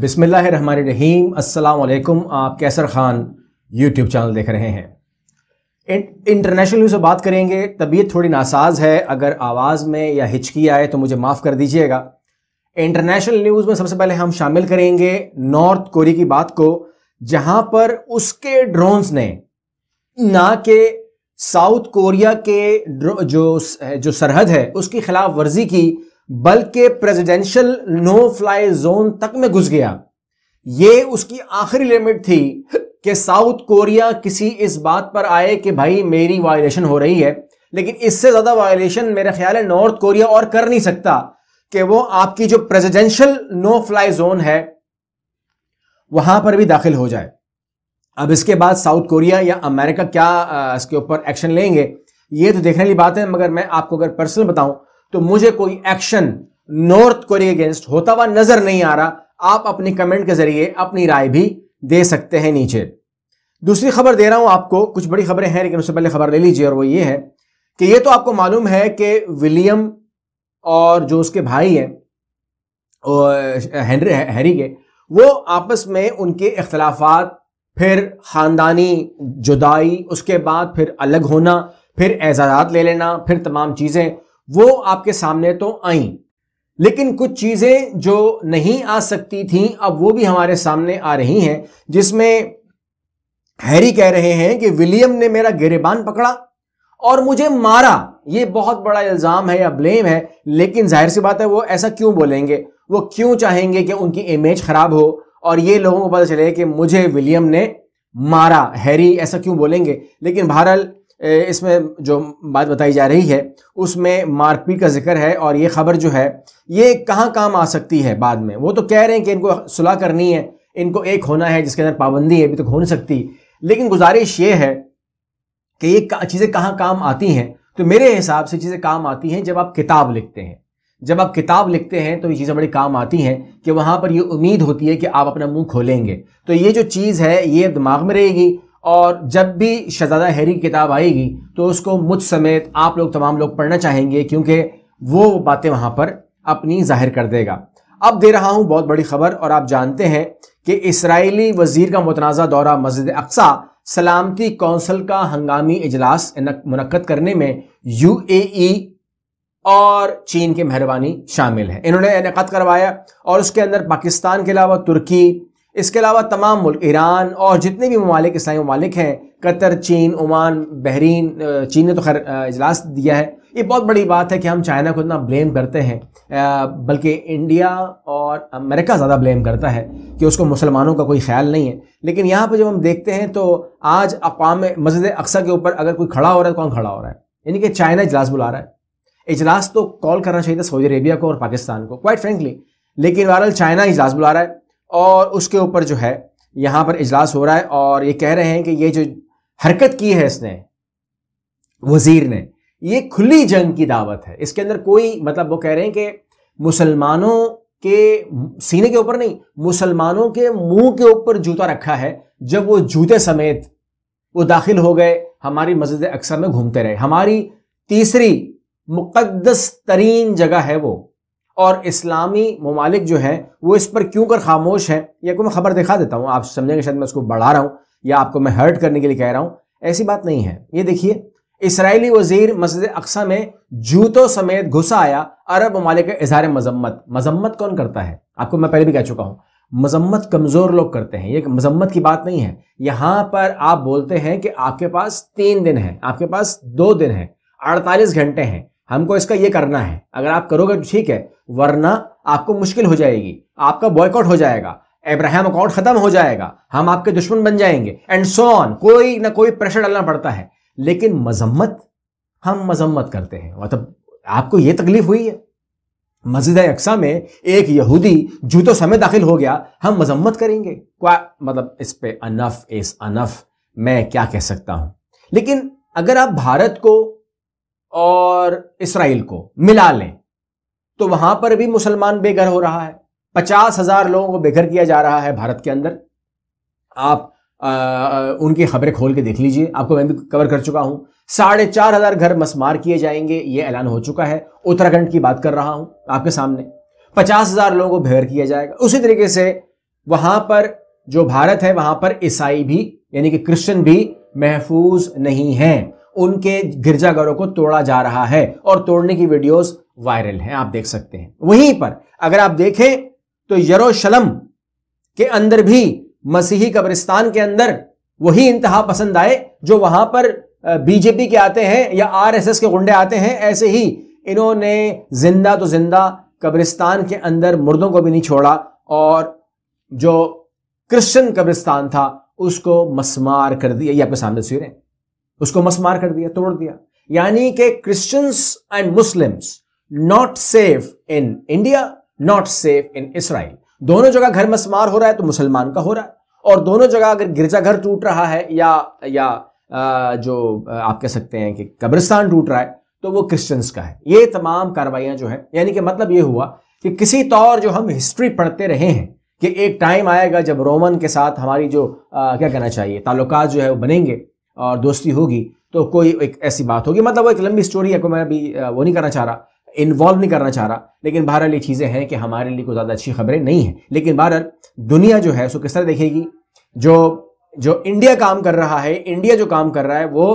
बिसमीम अल्लाम आप कैसर ख़ान यूट्यूब चैनल देख रहे हैं इंटरनेशनल न्यूज़ से बात करेंगे तबीयत थोड़ी नासाज है अगर आवाज़ में या हिचकी आए तो मुझे माफ़ कर दीजिएगा इंटरनेशनल न्यूज़ में सबसे पहले हम शामिल करेंगे नॉर्थ कोरिया की बात को जहां पर उसके ड्रोन्स ने ना के साउथ कोरिया के जो जो सरहद है उसकी खिलाफ वर्जी की बल्कि प्रेसिडेंशियल नो फ्लाई जोन तक में घुस गया ये उसकी आखिरी लिमिट थी कि साउथ कोरिया किसी इस बात पर आए कि भाई मेरी वायलेशन हो रही है लेकिन इससे ज्यादा वायलेशन मेरे ख्याल है नॉर्थ कोरिया और कर नहीं सकता कि वो आपकी जो प्रेसिडेंशियल नो फ्लाई जोन है वहां पर भी दाखिल हो जाए अब इसके बाद साउथ कोरिया या अमेरिका क्या इसके ऊपर एक्शन लेंगे ये तो देखने वाली बात है मगर मैं आपको अगर पर्सनल बताऊं तो मुझे कोई एक्शन नॉर्थ कोरिया अगेंस्ट होता हुआ नजर नहीं आ रहा आप अपने कमेंट के जरिए अपनी राय भी दे सकते हैं नीचे दूसरी खबर दे रहा हूं आपको कुछ बड़ी खबरें हैं लेकिन उससे पहले खबर ले लीजिए और वो ये है कि ये तो आपको मालूम है कि विलियम और जो उसके भाई हैं हैंनरी हैरी के वो आपस में उनके अख्तलाफात फिर ख़ानदानी जुदाई उसके बाद फिर अलग होना फिर एजाजात ले लेना फिर तमाम चीज़ें वो आपके सामने तो आई लेकिन कुछ चीज़ें जो नहीं आ सकती थी अब वो भी हमारे सामने आ रही हैं जिसमें हैरी कह रहे हैं कि विलियम ने मेरा गिरेबान पकड़ा और मुझे मारा ये बहुत बड़ा इल्ज़ाम है या ब्लेम है लेकिन जाहिर सी बात है वो ऐसा क्यों बोलेंगे वो क्यों चाहेंगे कि उनकी इमेज ख़राब हो और ये लोगों को पता चले कि मुझे विलियम ने मारा हैरी ऐसा क्यों बोलेंगे लेकिन बहरहाल इसमें जो बात बताई जा रही है उसमें मारपीट का जिक्र है और ये खबर जो है ये कहाँ काम आ सकती है बाद में वो तो कह रहे हैं कि इनको सुलह करनी है इनको एक होना है जिसके अंदर पाबंदी है अभी तक तो हो नहीं सकती लेकिन गुजारिश ये है कि ये चीज़ें कहाँ काम आती हैं तो मेरे हिसाब से चीज़ें काम आती हैं जब आप किताब लिखते हैं जब आप किताब लिखते हैं तो ये चीज़ें बड़ी काम आती हैं कि वहाँ पर ये उम्मीद होती है कि आप अपना मुंह खोलेंगे तो ये जो चीज़ है ये दिमाग में रहेगी और जब भी शहजादा हैरी की किताब आएगी तो उसको मुझ समेत आप लोग तमाम लोग पढ़ना चाहेंगे क्योंकि वो बातें वहाँ पर अपनी जाहिर कर देगा अब दे रहा हूँ बहुत बड़ी खबर और आप जानते हैं कि इसराइली वजीर का मतनाज़ा दौरा मस्जिद अक्सा सलामती कौंसिल का हंगामी इजलास मनक़द करने में यू और चीन की मेहरबानी शामिल है इन्होंने इनका करवाया और उसके अंदर पाकिस्तान के अलावा तुर्की इसके अलावा तमाम मुल्क ईरान और जितने भी ममालिक इस्लामी ममालिक हैं कतर चीन ओमान बहरीन चीन ने तो खैर इजलास दिया है ये बहुत बड़ी बात है कि हम चाइना को इतना ब्लेम करते हैं बल्कि इंडिया और अमेरिका ज़्यादा ब्लेम करता है कि उसको मुसलमानों का कोई ख्याल नहीं है लेकिन यहाँ पर जब हम देखते हैं तो आज अपाम मस्जिद अक्सर के ऊपर अगर कोई खड़ा हो रहा है तो कौन खड़ा हो रहा है यानी कि चाइना इजलास बुला रहा है इजलास तो कॉल करना चाहिए था सऊदी अरेबिया को और पाकिस्तान को क्वाइट फ्रेंकली लेकिन वायरल चाइना इजलास बुला रहा है और उसके ऊपर जो है यहां पर इजलास हो रहा है और ये कह रहे हैं कि ये जो हरकत की है इसने वजीर ने ये खुली जंग की दावत है इसके अंदर कोई मतलब वो कह रहे हैं कि मुसलमानों के सीने के ऊपर नहीं मुसलमानों के मुंह के ऊपर जूता रखा है जब वो जूते समेत वो दाखिल हो गए हमारी मस्जिद अक्सर में घूमते रहे हमारी तीसरी मुकदस तरीन जगह है वो और इस्लामी ममालिक जो हैं वो इस पर क्यों कर खामोश हैं या कोई मैं खबर दिखा देता हूँ आप समझेंगे शायद मैं उसको बढ़ा रहा हूँ या आपको मैं हर्ट करने के लिए कह रहा हूँ ऐसी बात नहीं है ये देखिए इसराइली वजीर मस्जिद अक्सा में जूतों समेत घुसा आया अरब ममालिक इजहार मजम्मत मजम्मत कौन करता है आपको मैं पहले भी कह चुका हूँ मजम्मत कमज़ोर लोग करते हैं ये मजम्मत की बात नहीं है यहाँ पर आप बोलते हैं कि आपके पास तीन दिन है आपके पास दो दिन है अड़तालीस घंटे हैं हमको इसका ये करना है अगर आप करोगे तो ठीक है वरना आपको मुश्किल हो जाएगी आपका बॉयकॉट हो जाएगा एब्राहम अकाउंट खत्म हो जाएगा हम आपके दुश्मन बन जाएंगे एंड सो ऑन कोई ना कोई प्रेशर डालना पड़ता है लेकिन मजम्मत हम मजम्मत करते हैं मतलब आपको ये तकलीफ हुई है मस्जिद अक्सा में एक यहूदी जूतों समय दाखिल हो गया हम मजम्मत करेंगे क्या मतलब इस पे अनफ इस अनफ मैं क्या कह सकता हूं लेकिन अगर आप भारत को और इसराइल को मिला लें तो वहां पर भी मुसलमान बेघर हो रहा है पचास हजार लोगों को बेघर किया जा रहा है भारत के अंदर आप आ, आ उनकी खबरें खोल के देख लीजिए आपको मैं भी कवर कर चुका हूं साढ़े चार हजार घर मसमार किए जाएंगे यह ऐलान हो चुका है उत्तराखंड की बात कर रहा हूं आपके सामने पचास हजार लोगों को बेघर किया जाएगा उसी तरीके से वहां पर जो भारत है वहां पर ईसाई भी यानी कि क्रिश्चियन भी महफूज नहीं है उनके गिरजाघरों को तोड़ा जा रहा है और तोड़ने की वीडियोस वायरल हैं आप देख सकते हैं वहीं पर अगर आप देखें तो यरोशलम के अंदर भी मसीही कब्रिस्तान के अंदर वही इंतहा पसंद आए जो वहां पर बीजेपी के आते हैं या आरएसएस के गुंडे आते हैं ऐसे ही इन्होंने जिंदा तो जिंदा कब्रिस्तान के अंदर मुर्दों को भी नहीं छोड़ा और जो क्रिश्चियन कब्रिस्तान था उसको मस्मार कर दिया ये आपके सामने तस्वीरें उसको मसमार कर दिया तोड़ दिया यानी कि Christians and Muslims not safe in India not safe in Israel दोनों जगह घर मसमार हो रहा है तो मुसलमान का हो रहा है और दोनों जगह अगर गिरजाघर टूट रहा है या या जो आप कह सकते हैं कि कब्रिस्तान टूट रहा है तो वो क्रिश्चियंस का है ये तमाम कार्रवाइयां जो है यानी कि मतलब ये हुआ कि किसी तौर जो हम हिस्ट्री पढ़ते रहे हैं कि एक टाइम आएगा जब रोमन के साथ हमारी जो आ, क्या कहना चाहिए ताल्लुकात जो है वो बनेंगे और दोस्ती होगी तो कोई एक ऐसी बात होगी मतलब वो एक लंबी स्टोरी है को मैं अभी वो नहीं करना चाह रहा इन्वॉल्व नहीं करना चाह रहा लेकिन बहरहाल ये चीज़ें हैं कि हमारे लिए कोई ज़्यादा अच्छी खबरें नहीं हैं लेकिन बहरहाल दुनिया जो है उसको किस तरह देखेगी जो जो इंडिया काम कर रहा है इंडिया जो काम कर रहा है वो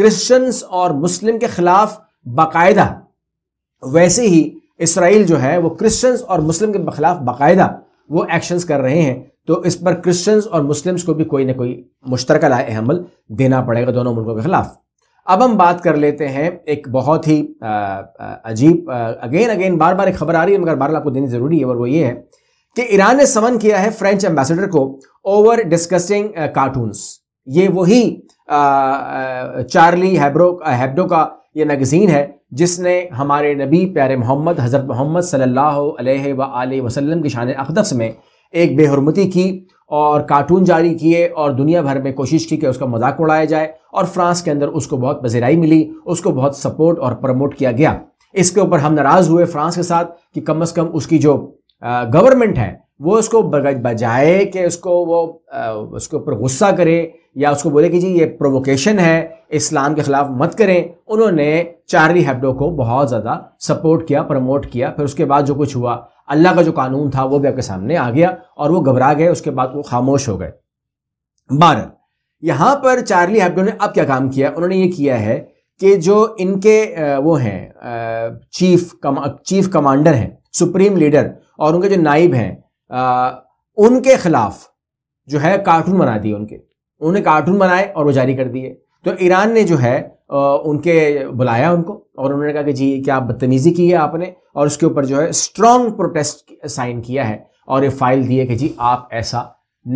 क्रिश्चियंस और मुस्लिम के खिलाफ बाकायदा वैसे ही इसराइल जो है वो क्रिश्चियंस और मुस्लिम के खिलाफ बाकायदा वो एक्शंस कर रहे हैं तो इस पर क्रिश्चियंस और मुस्लिम्स को भी कोई ना कोई मुश्तरक राय अमल देना पड़ेगा दोनों मुल्कों के खिलाफ अब हम बात कर लेते हैं एक बहुत ही अजीब अगेन अगेन बार बार एक खबर आ रही है मगर बार आपको देनी ज़रूरी है और वो ये है कि ईरान ने समन किया है फ्रेंच एम्बेसडर को ओवर डिस्कसिंग कार्टून्स ये वही चार्ली हैब्रो हैब्डो का ये मैगज़ीन है जिसने हमारे नबी प्यारे मोहम्मद हज़रत मोहम्मद सल्लल्लाहु अलैहि व वसल्लम की शान अकदस में एक बेहरमती की और कार्टून जारी किए और दुनिया भर में कोशिश की कि उसका मजाक उड़ाया जाए और फ्रांस के अंदर उसको बहुत पजेराई मिली उसको बहुत सपोर्ट और प्रमोट किया गया इसके ऊपर हम नाराज हुए फ्रांस के साथ कि कम अज़ कम उसकी जो गवर्नमेंट है वो उसको बजाए कि उसको वो उसके ऊपर गुस्सा करे या उसको बोले कि जी ये प्रोवोकेशन है इस्लाम के ख़िलाफ़ मत करें उन्होंने चार्ली हेब्डो को बहुत ज़्यादा सपोर्ट किया प्रमोट किया फिर उसके बाद जो कुछ हुआ अल्लाह का जो कानून था वो भी आपके सामने आ गया और वो घबरा गए उसके बाद वो खामोश हो गए बारह यहां पर चार्ली हेब्डो ने अब क्या काम किया उन्होंने ये किया है कि जो इनके वो हैं चीफ कम चीफ कमांडर हैं सुप्रीम लीडर और उनके जो नाइब हैं उनके खिलाफ जो है कार्टून बना दिए उनके उन्होंने कार्टून बनाए और वो जारी कर दिए तो ईरान ने जो है उनके बुलाया उनको और उन्होंने कहा कि जी क्या बदतमीज़ी की है आपने और उसके ऊपर जो है स्ट्रॉन्ग प्रोटेस्ट साइन किया है और ये फाइल दी है कि जी आप ऐसा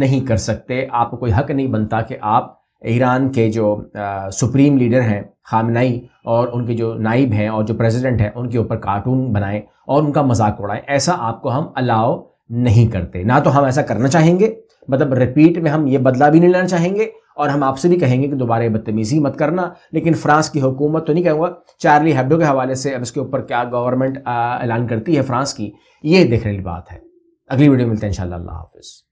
नहीं कर सकते आपको कोई हक नहीं बनता कि आप ईरान के जो आ, सुप्रीम लीडर हैं खामनाई और उनके जो नाइब हैं और जो प्रेसिडेंट हैं उनके ऊपर कार्टून बनाएं और उनका मजाक उड़ाएं ऐसा आपको हम अलाव नहीं करते ना तो हम ऐसा करना चाहेंगे मतलब रिपीट में हम ये बदला भी नहीं लेना चाहेंगे और हम आपसे भी कहेंगे कि दोबारा बदतमीज़ी मत करना लेकिन फ्रांस की हुकूमत तो नहीं कहूँगा चार्ली हैब्डो के हवाले से अब इसके ऊपर क्या गवर्नमेंट ऐलान करती है फ्रांस की ये देखने वाली बात है अगली वीडियो मिलते हैं इन हाफिज़